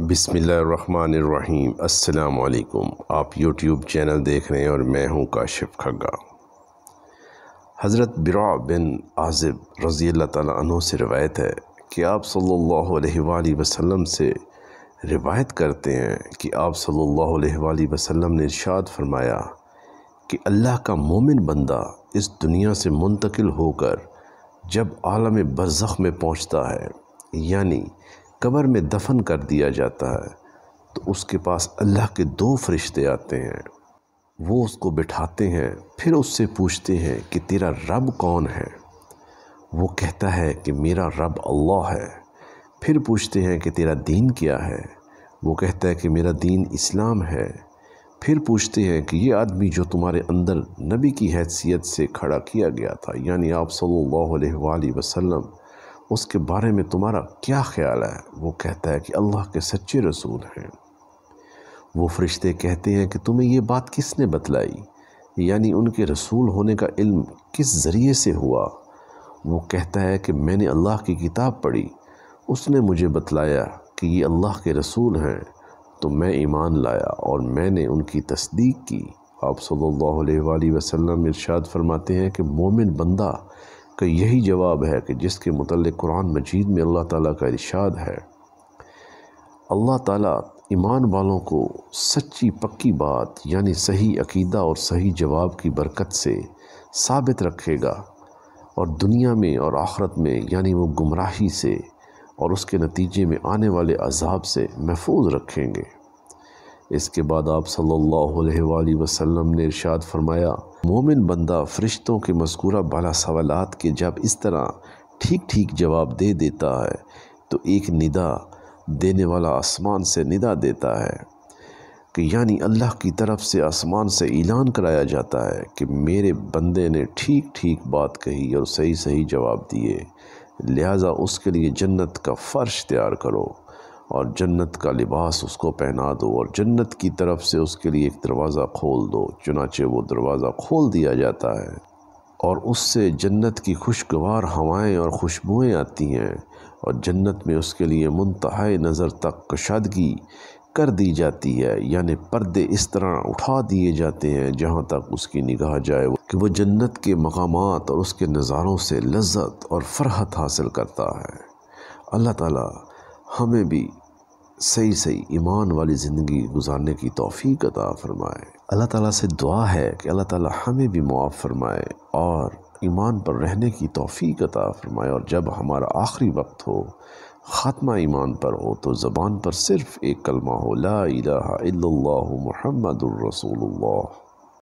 बिसमीम् अल्लाम आप YouTube channel देख रहे हैं और मैं हूं काशिफ खग्गा हज़रत बिरा बिन आज़िब रज़ी अल्लाह तु से रवायत है कि आप सल्लल्लाहु अलैहि वसल्लम से रिवायत करते हैं कि आप सल्लल्लाहु अलैहि वसल्लम ने इरशाद फरमाया कि अल्लाह का मोमिन बंदा इस दुनिया से मुंतकिल होकर जब आलम बरज़ख़ में पहुँचता है यानी कब्र में दफन कर दिया जाता है तो उसके पास अल्लाह के दो फरिश्ते आते हैं वो उसको बिठाते हैं फिर उससे पूछते हैं कि तेरा रब कौन है वो कहता है कि मेरा रब अल्लाह है फिर पूछते हैं कि तेरा दीन क्या है वो कहता है कि मेरा दीन इस्लाम है फिर पूछते हैं कि ये आदमी जो तुम्हारे अंदर नबी की हैसियत से खड़ा किया गया था यानी आप सल्लल्लाहु अलैहि वसल्लम उसके बारे में तुम्हारा क्या ख्याल है वो कहता है कि अल्लाह के सच्चे रसूल हैं वो फरिश्ते कहते हैं कि तुम्हें ये बात किसने बतलाई यानी उनके रसूल होने का इल्म किस ज़रिए से हुआ वो कहता है कि मैंने अल्लाह की किताब पढ़ी उसने मुझे बतलाया कि ये अल्लाह के रसूल हैं तो मैं ईमान लाया और मैंने उनकी तस्दीक की आप सल्लल्लाहु अलैहि वसल्लम इरशाद फरमाते हैं कि मोमिन बंदा का यही जवाब है कि जिसके मतलब कुरान मजीद में अल्लाह ताला का इरशाद है अल्लाह ताला ईमान वालों को सच्ची पक्की बात यानी सही अकीदा और सही जवाब की बरकत से साबित रखेगा और दुनिया में और आखरत में यानी वो गुमराही से और उसके नतीजे में आने वाले अजाब से महफूज रखेंगे इसके बाद आप सल्लल्लाहु अलैहि वसल्लम ने इरशाद फरमाया मोमिन बंदा फ़रिश्तों के मस्कूरा बाला सवालात के जब इस तरह ठीक ठीक जवाब दे देता है तो एक निदा देने वाला आसमान से निदा देता है कि यानी अल्लाह की तरफ से आसमान से ऐलान कराया जाता है कि मेरे बंदे ने ठीक ठीक बात कही और सही सही जवाब दिए लिहाजा उसके लिए जन्नत का फ़र्श तैयार करो और जन्नत का लिबास उसको पहना दो और जन्नत की तरफ से उसके लिए एक दरवाज़ा खोल दो चुनाचे वो दरवाज़ा खोल दिया जाता है और उससे जन्नत की खुशगवार हवाएं और खुशबुएं आती हैं और जन्नत में उसके लिए मुंतहा नज़र तक कशादगी कर दी जाती है यानी पर्दे इस तरह उठा दिए जाते हैं जहाँ तक उसकी निगाह जाए कि वो जन्नत के मकाम और उसके नज़ारों से लज्जत और फरहत हासिल करता है अल्लाह ताला हमें भी सही सही ईमान वाली ज़िंदगी गुजारने की तोफ़ी अदा फ़रमाए अल्लाह ताला से दुआ है कि अल्लाह ताला हमें भी मुआफ़ फ़रमाए और ईमान पर रहने की तोफ़ी अदा फ़रमाए और जब हमारा आखिरी वक्त हो ख़ात्मा ईमान पर हो तो ज़बान पर सिर्फ़ एक कलमा हो ला इलाहा इल्लल्लाहु मुहम्मदुर रसूलुल्लाह